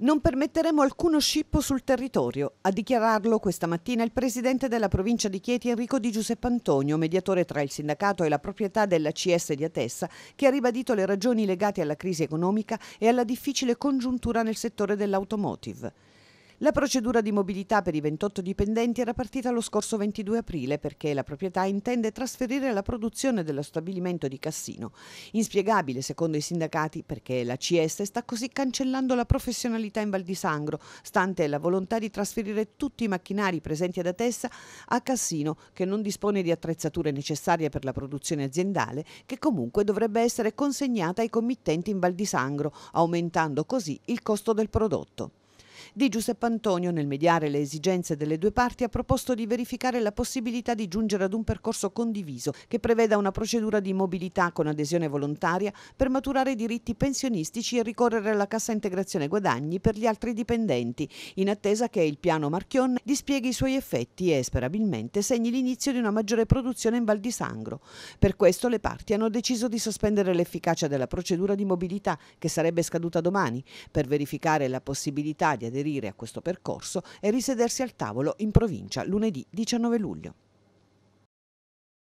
Non permetteremo alcuno scippo sul territorio. A dichiararlo questa mattina il presidente della provincia di Chieti Enrico Di Giuseppe Antonio, mediatore tra il sindacato e la proprietà della CS di Atessa, che ha ribadito le ragioni legate alla crisi economica e alla difficile congiuntura nel settore dell'automotive. La procedura di mobilità per i 28 dipendenti era partita lo scorso 22 aprile perché la proprietà intende trasferire la produzione dello stabilimento di Cassino. Inspiegabile secondo i sindacati perché la CS sta così cancellando la professionalità in Val di Sangro, stante la volontà di trasferire tutti i macchinari presenti ad Atessa a Cassino che non dispone di attrezzature necessarie per la produzione aziendale che comunque dovrebbe essere consegnata ai committenti in Val di Sangro, aumentando così il costo del prodotto. Di Giuseppe Antonio, nel mediare le esigenze delle due parti, ha proposto di verificare la possibilità di giungere ad un percorso condiviso che preveda una procedura di mobilità con adesione volontaria per maturare i diritti pensionistici e ricorrere alla cassa integrazione guadagni per gli altri dipendenti, in attesa che il piano Marchion dispieghi i suoi effetti e sperabilmente segni l'inizio di una maggiore produzione in Val di Sangro. Per questo le parti hanno deciso di sospendere l'efficacia della procedura di mobilità che sarebbe scaduta domani per verificare la possibilità di aderire aderire a questo percorso e risedersi al tavolo in provincia lunedì 19 luglio.